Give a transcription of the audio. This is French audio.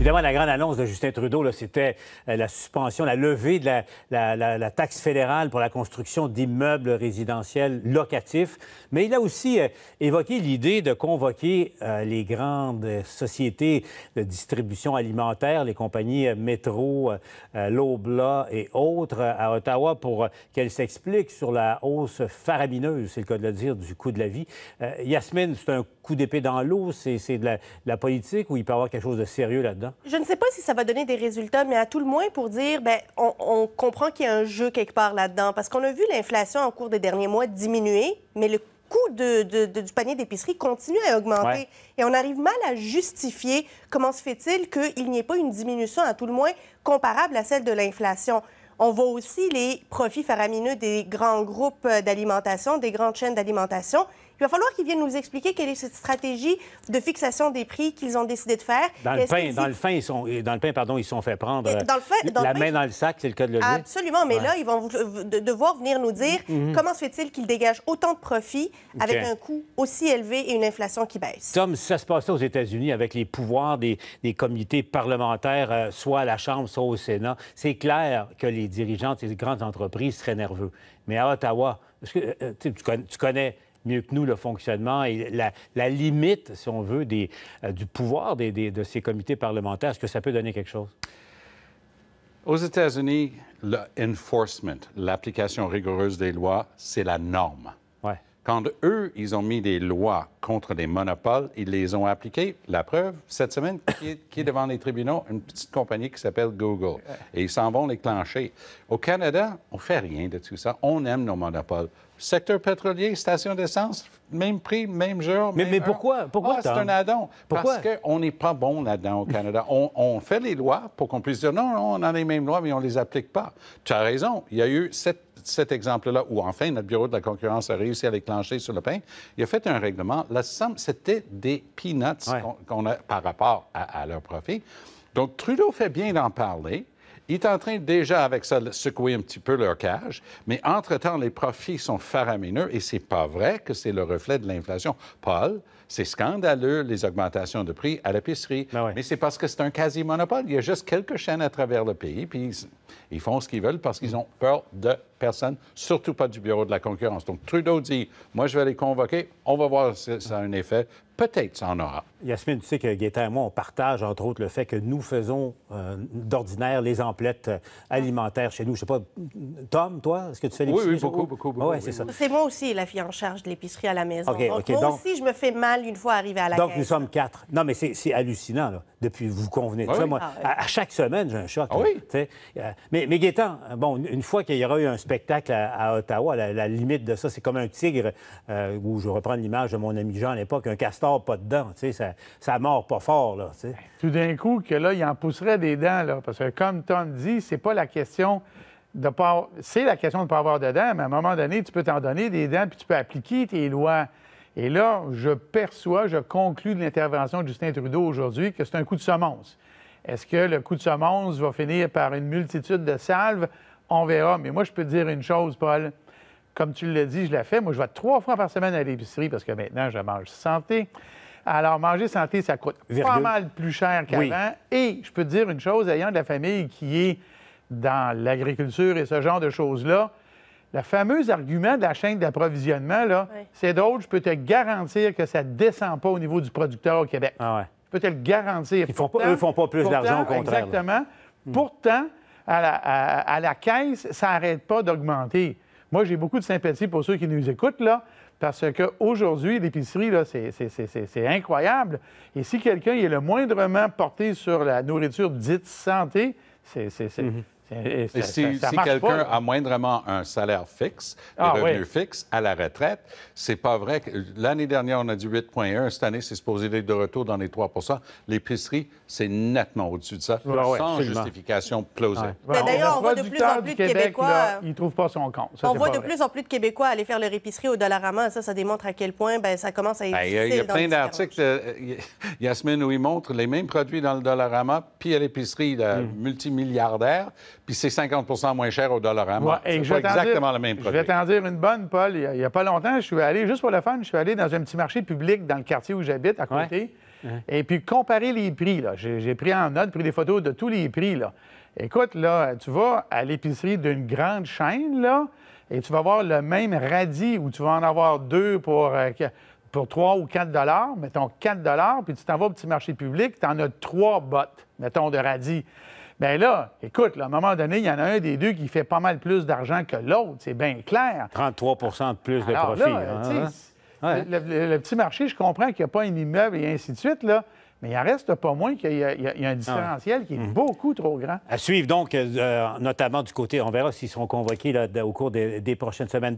Évidemment, la grande annonce de Justin Trudeau, c'était euh, la suspension, la levée de la, taxe fédérale pour la construction d'immeubles résidentiels locatifs. Mais il a aussi euh, évoqué l'idée de convoquer euh, les grandes sociétés de distribution alimentaire, les compagnies Métro, Lobla et autres à Ottawa pour qu'elles s'expliquent sur la hausse faramineuse, c'est le cas de le dire, du coût de la vie. Yasmine, c'est un coup d'épée dans l'eau, c'est de, de la politique ou il peut y avoir quelque chose de sérieux là-dedans? Je ne sais pas si ça va donner des résultats, mais à tout le moins pour dire, ben, on, comprend qu'il y a un jeu quelque part là-dedans, parce qu'on a vu l'inflation en cours des derniers mois diminuer, mais le coût du panier d'épicerie continue à augmenter. Et on arrive mal à justifier comment se fait-il qu'il n'y ait pas une diminution, à tout le moins, comparable à celle de l'inflation. On voit aussi les profits faramineux des grands groupes euh, d'alimentation, des grandes chaînes d'alimentation il va falloir qu'ils viennent nous expliquer quelle est cette stratégie de fixation des prix qu'ils ont décidé de faire. Dans le pain, dans le ils sont, dans le pain, pardon, ils sont fait prendre dans euh, la main dans le sac, c'est le cas de le dire. Absolument, mais là, ils vont devoir venir nous dire mhm. Mhm. comment se fait-il qu'ils dégagent autant de profits avec un coût aussi élevé et une inflation qui baisse. Tom, ça se passait aux États-Unis avec les pouvoirs des, des comités parlementaires, euh, soit à la Chambre, soit au Sénat, c'est clair que les dirigeants de ces grandes entreprises seraient nerveux. Mais à Ottawa, que, euh, tu, tu connais mieux que nous le fonctionnement et la, limite, si on veut, euh, du pouvoir de ces comités parlementaires. Est-ce que ça peut donner quelque chose? Aux États-Unis, le l'application rigoureuse des lois, c'est la norme. Quand eux, ils ont mis des lois contre les monopoles, ils les ont appliquées. La preuve, cette semaine, qui est, devant les tribunaux, une petite compagnie qui s'appelle Google. Et ils s'en vont les clencher. Au Canada, on fait rien de tout ça. On aime nos monopoles. Secteur pétrolier, station d'essence, même prix, même jour. Mais, mais pourquoi? Pourquoi ah, c'est un addon. Pourquoi? Parce qu'on n'est pas bon là-dedans au Canada. on, on, fait les lois pour qu'on puisse dire non, non, on a les mêmes lois, mais on ne les applique pas. Tu as raison. Il y a eu cet exemple-là où, enfin, notre bureau de la concurrence a réussi à clencher sur le pain. Il a fait un règlement. La somme, c'était des peanuts qu'on a par rapport à, à leur profit. Donc, Trudeau fait bien d'en parler. Ils est en train déjà avec ça secouer un petit peu leur cage, mais entre-temps, les profits sont faramineux et c'est pas vrai que c'est le reflet de l'inflation. Paul, c'est scandaleux, les augmentations de prix à l'épicerie. Ben Mais c'est parce que c'est un quasi-monopole. Il y a juste quelques chaînes à travers le pays, puis ils, font ce qu'ils veulent parce qu'ils ont peur de personne, surtout pas du Bureau de la concurrence. Donc Trudeau dit, moi je vais les convoquer, on va voir si ça a un effet. Peut-être ça en aura. Yasmine, tu sais que Gaétan et moi, on partage entre autres le fait que nous faisons euh, d'ordinaire les emplettes euh, alimentaires chez nous. Je sais pas, Tom, toi, est-ce que tu fais l'épicerie? Oui, oui, beaucoup, beaucoup, c'est moi aussi la fille en charge de l'épicerie à la maison. Okay, moi aussi, je me fais mal une fois arrivé à la Donc, nous sommes quatre. Non, mais c'est hallucinant, là. Depuis, vous convenez de ah ça. Moi, ah à, chaque semaine, j'ai un choc. Ah oui. Euh, mais, mais bon, une fois qu'il y aura eu un spectacle à, Ottawa, la, limite de ça, c'est comme un tigre, euh, où je reprends l'image de mon ami Jean à l'époque, un castor pas dedans, tu sais, ça, ça mord pas fort, là, Tout d'un coup, que là, il en pousserait des dents, là, parce que comme Tom dit, c'est pas la question de pas... C'est la question de ne pas avoir de dents, mais à un moment donné, tu peux t'en donner des dents, puis tu peux appliquer tes lois. Et là, je perçois, je conclus de l'intervention de Justin Trudeau aujourd'hui que c'est un coup de semonce. Est-ce que le coup de semonce va finir par une multitude de salves? On verra. Mais moi, je peux te dire une chose, Paul. Comme tu l'as dit, je la fais. Moi, je vais trois fois par semaine à l'épicerie parce que maintenant, je mange santé. Alors, manger santé, ça coûte pas mal plus cher qu'avant. Et je peux dire une chose, ayant de la famille qui est dans l'agriculture et ce genre de choses-là, le fameux argument de la chaîne d'approvisionnement, là, c'est drôle, je peux te garantir que ça ne descend pas au niveau du producteur au Québec. Ah ouais. Je peux te le garantir. Ils font pas, ne font pas plus d'argent, au contraire. Exactement. Hmm. Pourtant, à la, caisse, ça n'arrête pas d'augmenter. Moi, j'ai beaucoup de sympathie pour ceux qui nous écoutent, là, parce qu'aujourd'hui, l'épicerie, là, c'est, incroyable. Et si quelqu'un est le moindrement porté sur la nourriture dite santé, c'est mm-hmm. Et si, quelqu'un a moindrement un salaire fixe, un ah, revenu fixe à la retraite, c'est pas vrai. L'année dernière, on a dit 8,1. Cette année, c'est supposé être de retour dans les 3 L'épicerie, c'est nettement au-dessus de ça, sans justification plausible. Ben, d'ailleurs, on, voit de plus en plus de Québécois... pas son compte. on voit de plus en plus de Québécois aller faire leur épicerie au Dollarama. Ça, ça démontre à quel point ben, ça commence à être ben, Il y, a, plein d'articles, euh, Yasmine, où ils montrent les mêmes produits dans le Dollarama, puis à l'épicerie, mm. multimilliardaire puis c'est 50 moins cher au dollar à hein, ouais, c'est exactement le même produit. Je vais t'en dire une bonne, Paul. Il n'y a, pas longtemps, je suis allé, juste pour le fun, je suis allé dans un petit marché public dans le quartier où j'habite, à côté, et puis comparer les prix. J'ai pris en note, pris des photos de tous les prix. Là. Écoute, là, tu vas à l'épicerie d'une grande chaîne, là, et tu vas voir le même radis où tu vas en avoir deux pour, euh, pour 3 ou 4 dollars, mettons 4 dollars, puis tu t'en vas au petit marché public, tu en as trois bottes, mettons, de radis. Bien là, écoute, à un moment donné, il y en a un des deux qui fait pas mal plus d'argent que l'autre, c'est bien clair. 33 de plus de profit. Là, hein, hein? le, petit marché, je comprends qu'il n'y a pas un immeuble et ainsi de suite, là. Mais il en reste pas moins qu'il y, a un ah différentiel qui est mhm. beaucoup trop grand. À suivre donc, euh, euh, notamment du côté, on verra s'ils seront convoqués au cours des prochaines semaines.